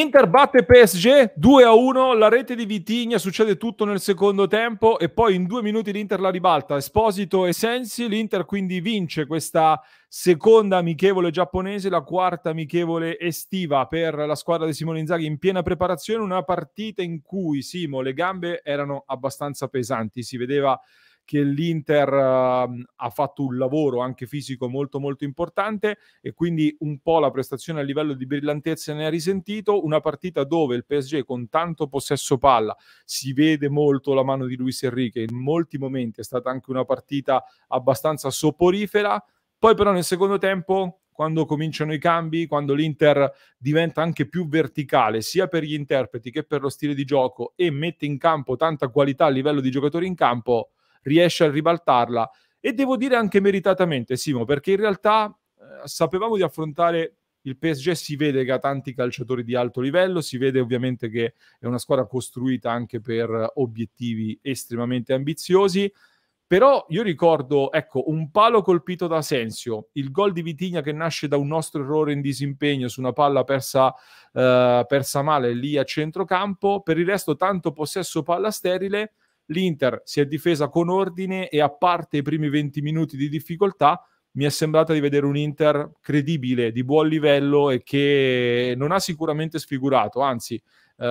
Inter batte PSG 2 a 1, la rete di Vitigna succede tutto nel secondo tempo e poi in due minuti l'Inter la ribalta, Esposito e Sensi, l'Inter quindi vince questa seconda amichevole giapponese, la quarta amichevole estiva per la squadra di Simone Inzaghi in piena preparazione, una partita in cui Simo le gambe erano abbastanza pesanti, si vedeva che l'Inter uh, ha fatto un lavoro anche fisico molto molto importante e quindi un po' la prestazione a livello di brillantezza ne ha risentito, una partita dove il PSG con tanto possesso palla si vede molto la mano di Luis Enrique, in molti momenti è stata anche una partita abbastanza soporifera, poi però nel secondo tempo quando cominciano i cambi, quando l'Inter diventa anche più verticale, sia per gli interpreti che per lo stile di gioco e mette in campo tanta qualità a livello di giocatori in campo, riesce a ribaltarla. E devo dire anche meritatamente, Simo, perché in realtà eh, sapevamo di affrontare il PSG, si vede che ha tanti calciatori di alto livello, si vede ovviamente che è una squadra costruita anche per obiettivi estremamente ambiziosi. Però io ricordo, ecco, un palo colpito da Sensio, il gol di Vitigna che nasce da un nostro errore in disimpegno su una palla persa, eh, persa male lì a centrocampo, per il resto tanto possesso palla sterile, l'Inter si è difesa con ordine e a parte i primi 20 minuti di difficoltà, mi è sembrata di vedere un Inter credibile, di buon livello e che non ha sicuramente sfigurato, anzi eh,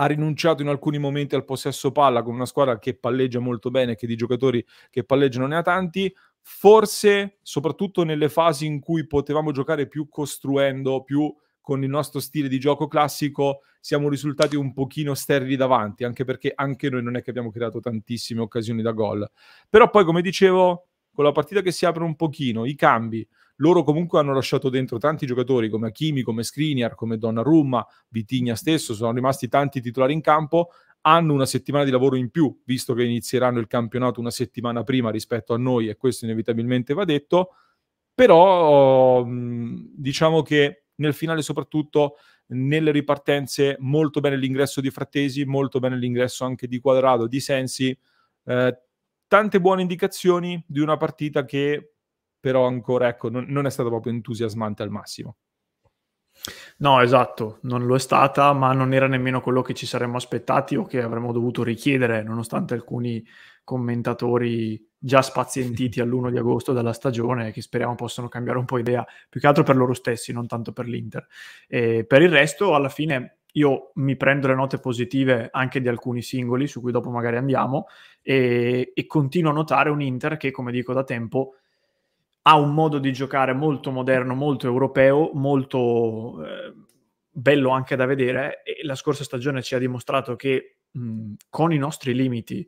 ha rinunciato in alcuni momenti al possesso palla con una squadra che palleggia molto bene, che di giocatori che palleggiano ne ha tanti, forse soprattutto nelle fasi in cui potevamo giocare più costruendo, più con il nostro stile di gioco classico siamo risultati un pochino sterili davanti, anche perché anche noi non è che abbiamo creato tantissime occasioni da gol. Però poi, come dicevo, con la partita che si apre un pochino, i cambi, loro comunque hanno lasciato dentro tanti giocatori come Hakimi, come Skriniar, come Donnarumma, Vitigna stesso, sono rimasti tanti titolari in campo, hanno una settimana di lavoro in più, visto che inizieranno il campionato una settimana prima rispetto a noi e questo inevitabilmente va detto, però diciamo che nel finale soprattutto nelle ripartenze molto bene l'ingresso di Frattesi, molto bene l'ingresso anche di Quadrado, di Sensi, eh, tante buone indicazioni di una partita che però ancora ecco, non, non è stata proprio entusiasmante al massimo. No, esatto, non lo è stata, ma non era nemmeno quello che ci saremmo aspettati o che avremmo dovuto richiedere, nonostante alcuni commentatori già spazientiti all'1 di agosto della stagione che speriamo possano cambiare un po' idea, più che altro per loro stessi, non tanto per l'Inter. E per il resto, alla fine io mi prendo le note positive anche di alcuni singoli, su cui dopo magari andiamo, e, e continuo a notare un Inter che, come dico da tempo, ha un modo di giocare molto moderno, molto europeo, molto eh, bello anche da vedere. E la scorsa stagione ci ha dimostrato che mh, con i nostri limiti,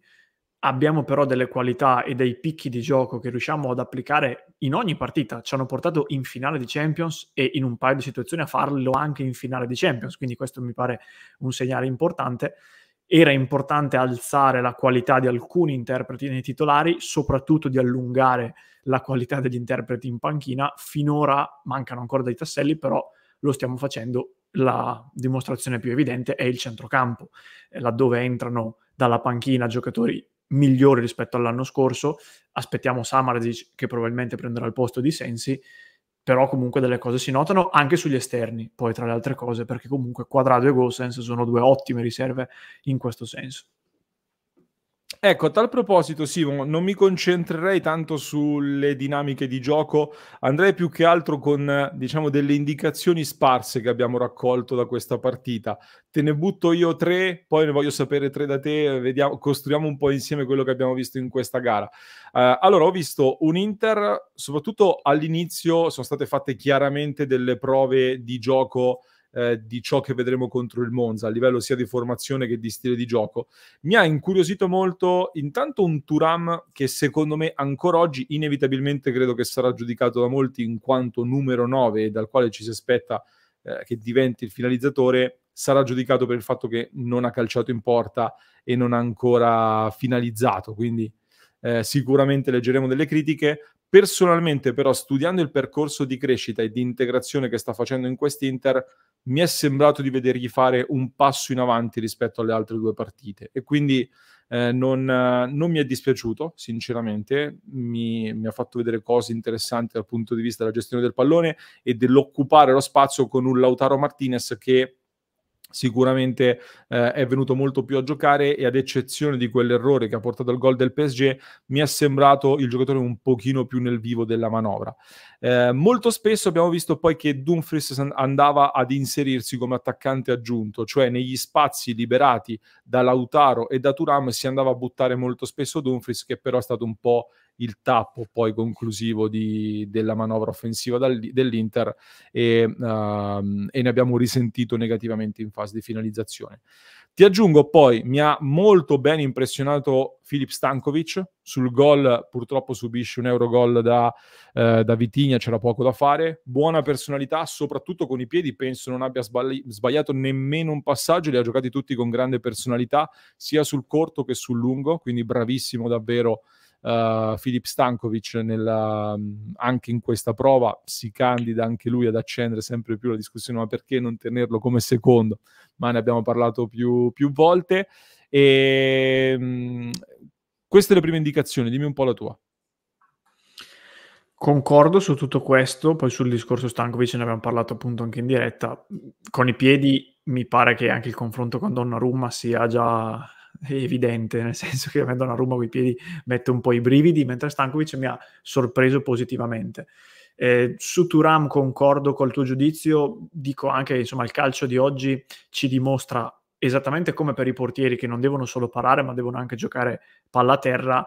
abbiamo però delle qualità e dei picchi di gioco che riusciamo ad applicare in ogni partita. Ci hanno portato in finale di Champions e in un paio di situazioni a farlo anche in finale di Champions, quindi questo mi pare un segnale importante. Era importante alzare la qualità di alcuni interpreti nei titolari, soprattutto di allungare la qualità degli interpreti in panchina. Finora mancano ancora dei tasselli, però lo stiamo facendo. La dimostrazione più evidente è il centrocampo, eh, laddove entrano dalla panchina giocatori migliore rispetto all'anno scorso. Aspettiamo Samarzic che probabilmente prenderà il posto di Sensi, però comunque delle cose si notano anche sugli esterni, poi tra le altre cose, perché comunque Quadrado e Gosens sono due ottime riserve in questo senso. Ecco, a tal proposito, Simon, non mi concentrerei tanto sulle dinamiche di gioco, andrei più che altro con, diciamo, delle indicazioni sparse che abbiamo raccolto da questa partita. Te ne butto io tre, poi ne voglio sapere tre da te, vediamo, costruiamo un po' insieme quello che abbiamo visto in questa gara. Uh, allora, ho visto un Inter, soprattutto all'inizio sono state fatte chiaramente delle prove di gioco eh, di ciò che vedremo contro il Monza, a livello sia di formazione che di stile di gioco. Mi ha incuriosito molto intanto un Turam che secondo me ancora oggi inevitabilmente credo che sarà giudicato da molti in quanto numero 9 dal quale ci si aspetta eh, che diventi il finalizzatore, sarà giudicato per il fatto che non ha calciato in porta e non ha ancora finalizzato, quindi eh, sicuramente leggeremo delle critiche. Personalmente però studiando il percorso di crescita e di integrazione che sta facendo in quest'Inter, mi è sembrato di vedergli fare un passo in avanti rispetto alle altre due partite e quindi eh, non, non, mi è dispiaciuto, sinceramente, mi, mi, ha fatto vedere cose interessanti dal punto di vista della gestione del pallone e dell'occupare lo spazio con un Lautaro Martinez che sicuramente eh, è venuto molto più a giocare e ad eccezione di quell'errore che ha portato al gol del PSG mi è sembrato il giocatore un pochino più nel vivo della manovra eh, molto spesso abbiamo visto poi che Dumfries andava ad inserirsi come attaccante aggiunto cioè negli spazi liberati da Lautaro e da Turam si andava a buttare molto spesso Dumfries che però è stato un po' il tappo poi conclusivo di, della manovra offensiva dal, dell'Inter e, uh, e ne abbiamo risentito negativamente in fase di finalizzazione. Ti aggiungo poi, mi ha molto ben impressionato Filip Stankovic, sul gol purtroppo subisce un eurogol da, eh, da Vitigna, c'era poco da fare, buona personalità, soprattutto con i piedi, penso non abbia sbagli- sbagliato nemmeno un passaggio, li ha giocati tutti con grande personalità, sia sul corto che sul lungo, quindi bravissimo davvero Uh, Stankovic nella, mm, anche in questa prova si candida anche lui ad accendere sempre più la discussione ma perché non tenerlo come secondo ma ne abbiamo parlato più, più volte e ehm, mh, queste le prime indicazioni dimmi un po' la tua Concordo su tutto questo, poi sul discorso Stankovic ne abbiamo parlato appunto anche in diretta. Con i piedi mi pare che anche il confronto con Donnarumma sia già è evidente, nel senso che avendo una Roma coi piedi mette un po' i brividi, mentre Stankovic mi ha sorpreso positivamente. Eh, su Turam concordo col tuo giudizio, dico anche che il calcio di oggi ci dimostra esattamente come per i portieri che non devono solo parare ma devono anche giocare palla a terra,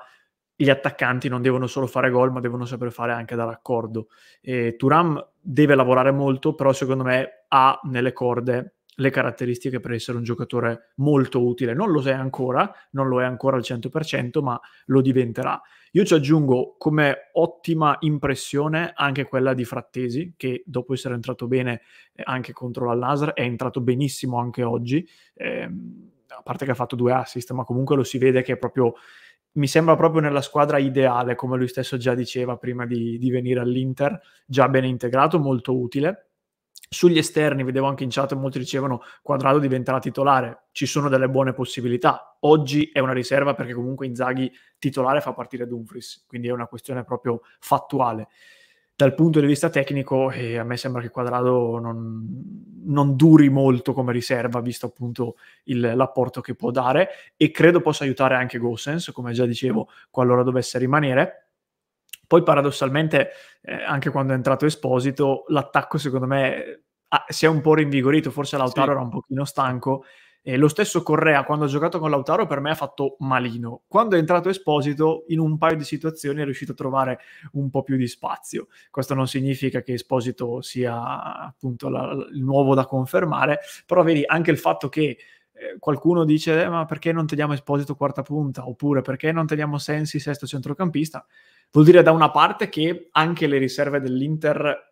gli attaccanti non devono solo fare gol ma devono saper fare anche da raccordo. Eh, Turam deve lavorare molto, però secondo me ha nelle corde le caratteristiche per essere un giocatore molto utile. Non lo sei ancora, non lo è ancora al 100%, ma lo diventerà. Io ci aggiungo come ottima impressione anche quella di Frattesi, che dopo essere entrato bene eh, anche contro la nasr è entrato benissimo anche oggi, eh, a parte che ha fatto due assist, ma comunque lo si vede che è proprio mi sembra proprio nella squadra ideale, come lui stesso già diceva prima di, di venire all'Inter, già ben integrato, molto utile sugli esterni, vedevo anche in chat, molti dicevano Quadrado diventerà titolare. Ci sono delle buone possibilità. Oggi è una riserva perché comunque Inzaghi titolare fa partire Dumfries, quindi è una questione proprio fattuale. Dal punto di vista tecnico, eh, a me sembra che Quadrado non, non duri molto come riserva, visto appunto il, l'apporto che può dare, e credo possa aiutare anche Gossens, come già dicevo, qualora dovesse rimanere poi paradossalmente, eh, anche quando è entrato Esposito, l'attacco secondo me ha, si è un po' rinvigorito, forse Lautaro sì. era un pochino stanco. Eh, lo stesso Correa, quando ha giocato con Lautaro, per me ha fatto malino. Quando è entrato Esposito, in un paio di situazioni è riuscito a trovare un po' più di spazio. Questo non significa che Esposito sia appunto la, la, il nuovo da confermare, però vedi anche il fatto che eh, qualcuno dice eh, ma perché non teniamo Esposito quarta punta oppure perché non teniamo Sensi sesto centrocampista, vuol dire da una parte che anche le riserve dell'Inter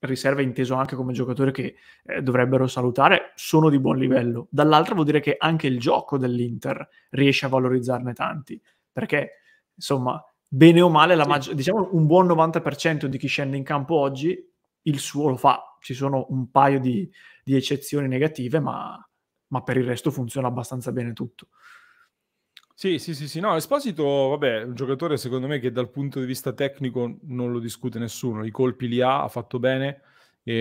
riserve inteso anche come giocatori che eh, dovrebbero salutare, sono di buon livello. Dall'altra vuol dire che anche il gioco dell'Inter riesce a valorizzarne tanti, perché insomma, bene o male, la sì. maggi- diciamo un buon 90% di chi scende in campo oggi il suo lo fa. Ci sono un paio di, di eccezioni negative, ma ma per il resto funziona abbastanza bene tutto. Sì, sì, sì, sì. No, Esposito, vabbè, un giocatore secondo me che dal punto di vista tecnico non lo discute nessuno. I colpi li ha, ha fatto bene, e,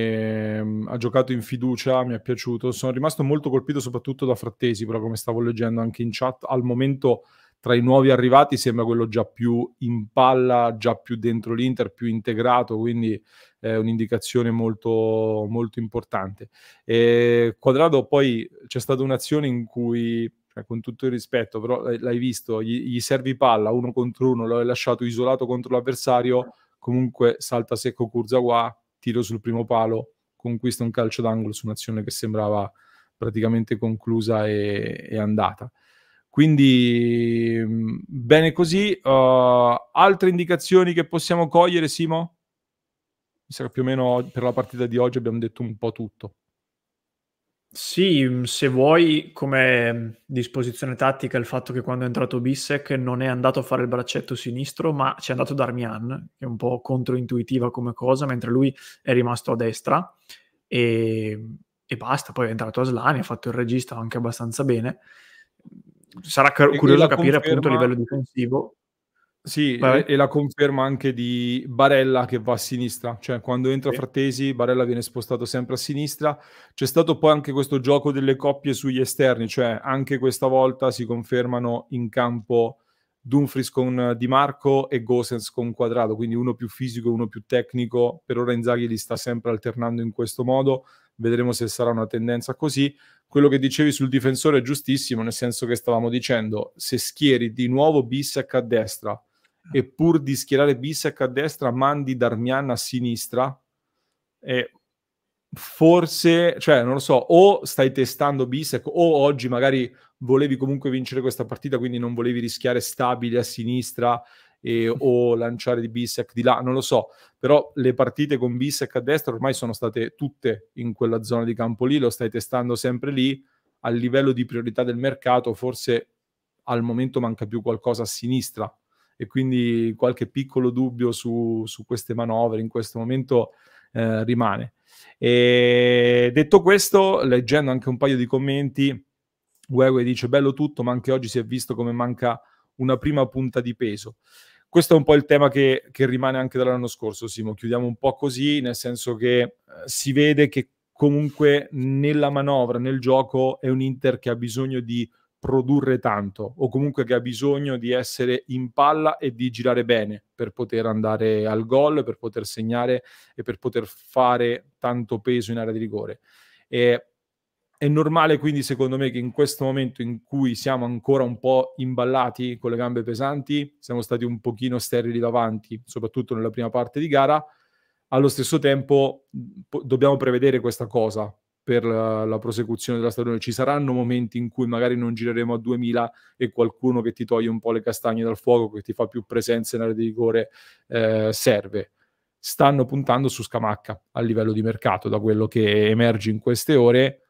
ehm, ha giocato in fiducia, mi è piaciuto. Sono rimasto molto colpito soprattutto da Frattesi, però come stavo leggendo anche in chat, al momento tra i nuovi arrivati sembra quello già più in palla, già più dentro l'Inter, più integrato, quindi è un'indicazione molto, molto importante. E Quadrado poi c'è stata un'azione in cui, cioè, con tutto il rispetto, però l'hai visto, gli, gli servi palla uno contro uno, l'hai lasciato isolato contro l'avversario, comunque salta secco Kurzawa, tiro sul primo palo, conquista un calcio d'angolo su un'azione che sembrava praticamente conclusa e, e andata. Quindi mm, bene così. Uh, altre indicazioni che possiamo cogliere, Simo? Mi sa che più o meno per la partita di oggi abbiamo detto un po' tutto. Sì, mm, se vuoi, come mm, disposizione tattica, il fatto che quando è entrato Bissek non è andato a fare il braccetto sinistro, ma ci è andato Darmian, che è un po' controintuitiva come cosa, mentre lui è rimasto a destra e, e basta. Poi è entrato Aslani, ha fatto il regista anche abbastanza bene sarà car- curioso capire conferma... appunto a livello difensivo. Sì, Vai. e la conferma anche di Barella che va a sinistra, cioè quando entra sì. Frattesi Barella viene spostato sempre a sinistra, c'è stato poi anche questo gioco delle coppie sugli esterni, cioè anche questa volta si confermano in campo Dumfries con Di Marco e Gosens con Quadrado, quindi uno più fisico e uno più tecnico, per ora Inzaghi li sta sempre alternando in questo modo, vedremo se sarà una tendenza così. Quello che dicevi sul difensore è giustissimo, nel senso che stavamo dicendo, se schieri di nuovo Bissec a destra e pur di schierare Bissec a destra mandi Darmian a sinistra, e forse, cioè non lo so, o stai testando Bissec o oggi magari volevi comunque vincere questa partita, quindi non volevi rischiare stabile a sinistra e, o lanciare di Bissec di là, non lo so, però le partite con Bissec a destra ormai sono state tutte in quella zona di campo lì, lo stai testando sempre lì, a livello di priorità del mercato forse al momento manca più qualcosa a sinistra e quindi qualche piccolo dubbio su, su queste manovre in questo momento eh, rimane. E detto questo, leggendo anche un paio di commenti, Wewe dice bello tutto, ma anche oggi si è visto come manca una prima punta di peso questo è un po' il tema che, che rimane anche dall'anno scorso, Simo. Chiudiamo un po' così, nel senso che eh, si vede che comunque nella manovra, nel gioco, è un Inter che ha bisogno di produrre tanto o comunque che ha bisogno di essere in palla e di girare bene per poter andare al gol, per poter segnare e per poter fare tanto peso in area di rigore. E è normale quindi secondo me che in questo momento in cui siamo ancora un po' imballati con le gambe pesanti, siamo stati un pochino sterili davanti, soprattutto nella prima parte di gara, allo stesso tempo po- dobbiamo prevedere questa cosa per la, la, prosecuzione della stagione. Ci saranno momenti in cui magari non gireremo a 2000 e qualcuno che ti toglie un po' le castagne dal fuoco, che ti fa più presenza in area di rigore, eh, serve stanno puntando su Scamacca a livello di mercato, da quello che emerge in queste ore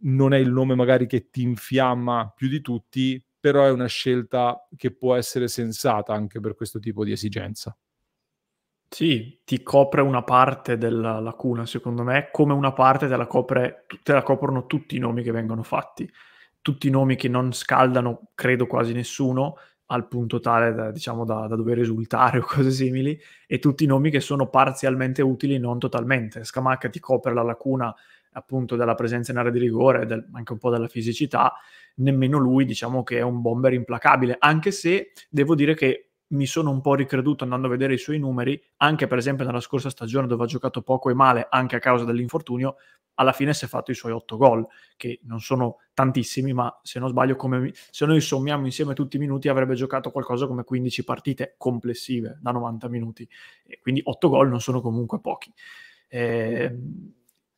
non è il nome magari che ti infiamma più di tutti, però è una scelta che può essere sensata anche per questo tipo di esigenza. Sì, ti copre una parte della lacuna, secondo me, come una parte te la, copre, te la coprono tutti i nomi che vengono fatti, tutti i nomi che non scaldano, credo quasi nessuno, al punto tale da, diciamo, da, da dover risultare o cose simili, e tutti i nomi che sono parzialmente utili, non totalmente. Scamacca ti copre la lacuna appunto dalla presenza in area di rigore, del, anche un po' dalla fisicità, nemmeno lui diciamo che è un bomber implacabile, anche se devo dire che mi sono un po' ricreduto andando a vedere i suoi numeri, anche per esempio nella scorsa stagione dove ha giocato poco e male, anche a causa dell'infortunio, alla fine si è fatto i suoi otto gol, che non sono tantissimi, ma se non sbaglio, come, se noi sommiamo insieme tutti i minuti, avrebbe giocato qualcosa come 15 partite complessive da 90 minuti, e quindi otto gol non sono comunque pochi. Eh,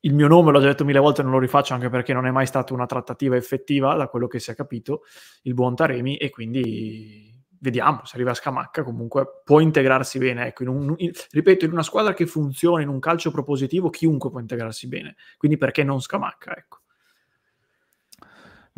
il mio nome l'ho già detto mille volte, non lo rifaccio anche perché non è mai stata una trattativa effettiva, da quello che si è capito, il buon Taremi, e quindi vediamo se arriva a Scamacca, comunque può integrarsi bene. Ecco, in un, in, ripeto, in una squadra che funziona, in un calcio propositivo, chiunque può integrarsi bene, quindi perché non Scamacca? Ecco.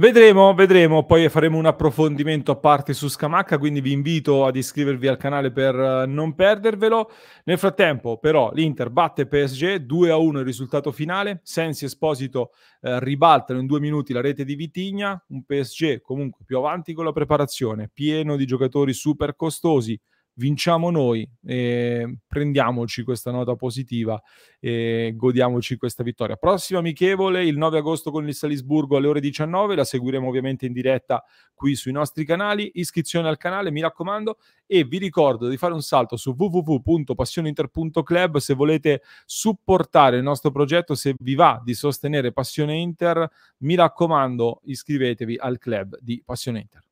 Vedremo, vedremo, poi faremo un approfondimento a parte su Scamacca, quindi vi invito ad iscrivervi al canale per eh, non perdervelo. Nel frattempo, però, l'Inter batte PSG 2 a 1 il risultato finale. Sensi Esposito eh, ribaltano in due minuti la rete di Vitigna. Un PSG comunque più avanti con la preparazione, pieno di giocatori super costosi, vinciamo noi, eh, prendiamoci questa nota positiva e godiamoci questa vittoria. Prossima amichevole il 9 agosto con il Salisburgo alle ore 19, la seguiremo ovviamente in diretta qui sui nostri canali, iscrizione al canale mi raccomando e vi ricordo di fare un salto su www.passioneinter.club se volete supportare il nostro progetto, se vi va di sostenere Passione Inter, mi raccomando iscrivetevi al club di Passione Inter.